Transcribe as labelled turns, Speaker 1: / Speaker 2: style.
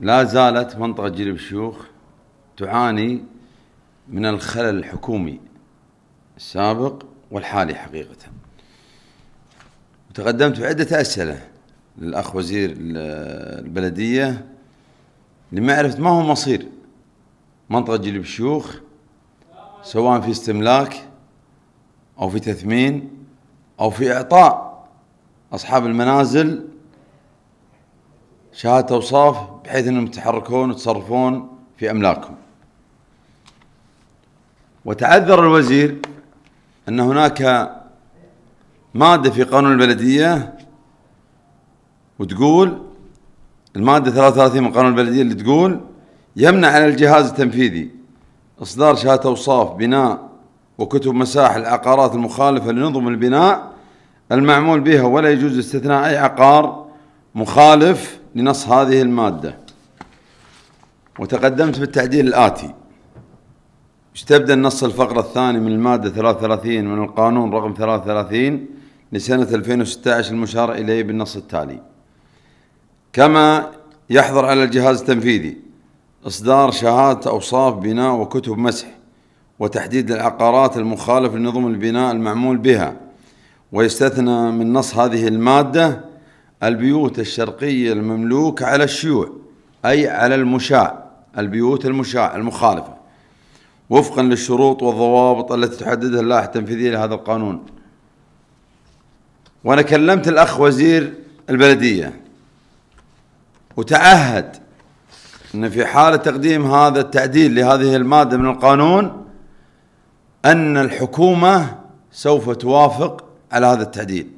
Speaker 1: لا زالت منطقة جريب الشيوخ تعاني من الخلل الحكومي السابق والحالي حقيقة وتقدمت بعدة أسئلة للأخ وزير البلدية لمعرفة ما هو مصير منطقة جليب الشيوخ سواء في استملاك أو في تثمين أو في إعطاء أصحاب المنازل شهاده اوصاف بحيث انهم يتحركون ويتصرفون في املاكهم وتعذر الوزير ان هناك ماده في قانون البلديه وتقول الماده 33 من قانون البلديه اللي تقول يمنع على الجهاز التنفيذي اصدار شهاده اوصاف بناء وكتب مساحه العقارات المخالفه لنظم البناء المعمول بها ولا يجوز استثناء اي عقار مخالف لنص هذه المادة وتقدمت بالتعديل الآتي استبدل نص الفقرة الثاني من المادة 33 من القانون رقم 33 لسنة 2016 المشار إليه بالنص التالي كما يحظر على الجهاز التنفيذي إصدار شهادة أوصاف بناء وكتب مسح وتحديد العقارات المخالف لنظم البناء المعمول بها ويستثنى من نص هذه المادة البيوت الشرقية المملوكة على الشيوع أي على المشاع البيوت المشاع المخالفة وفقا للشروط والضوابط التي تحددها اللائحة التنفيذية لهذا القانون وأنا كلمت الأخ وزير البلدية وتعهد أن في حالة تقديم هذا التعديل لهذه المادة من القانون أن الحكومة سوف توافق على هذا التعديل